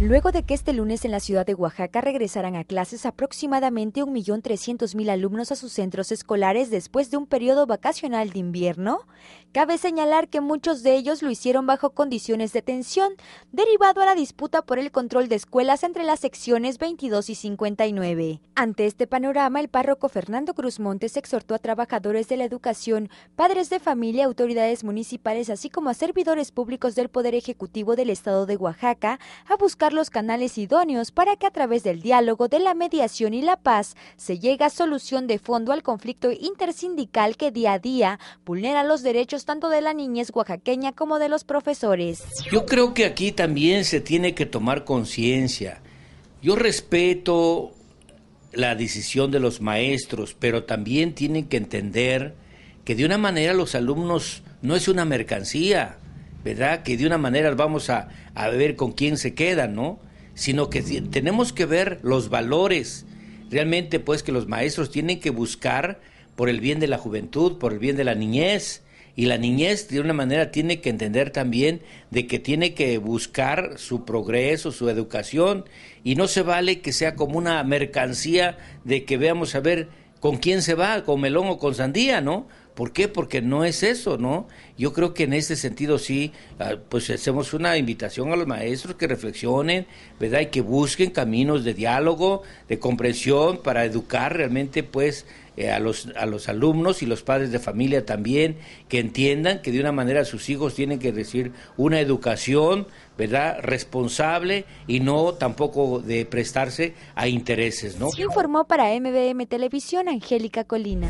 Luego de que este lunes en la ciudad de Oaxaca regresaran a clases aproximadamente 1.300.000 alumnos a sus centros escolares después de un periodo vacacional de invierno, cabe señalar que muchos de ellos lo hicieron bajo condiciones de tensión, derivado a la disputa por el control de escuelas entre las secciones 22 y 59. Ante este panorama, el párroco Fernando Cruz Montes exhortó a trabajadores de la educación, padres de familia, autoridades municipales, así como a servidores públicos del Poder Ejecutivo del Estado de Oaxaca a buscar los canales idóneos para que a través del diálogo, de la mediación y la paz se llegue a solución de fondo al conflicto intersindical que día a día vulnera los derechos tanto de la niñez oaxaqueña como de los profesores. Yo creo que aquí también se tiene que tomar conciencia. Yo respeto la decisión de los maestros, pero también tienen que entender que de una manera los alumnos no es una mercancía, ¿verdad? Que de una manera vamos a, ver con quién se queda, ¿no? Sino que tenemos que ver los valores, realmente pues que los maestros tienen que buscar por el bien de la juventud, por el bien de la niñez. Y la niñez de una manera tiene que entender también de que tiene que buscar su progreso, su educación, y no se vale que sea como una mercancía de que veamos a ver con quién se va, con melón o con sandía, ¿no? ¿Por qué? Porque no es eso, ¿no? Yo creo que en ese sentido sí, ah, pues hacemos una invitación a los maestros que reflexionen, ¿verdad? Y que busquen caminos de diálogo, de comprensión, para educar realmente, pues, eh, a, los, a los alumnos y los padres de familia también, que entiendan que de una manera sus hijos tienen que recibir una educación, ¿verdad?, responsable y no tampoco de prestarse a intereses, ¿no? Informó para MBM Televisión Angélica Colina.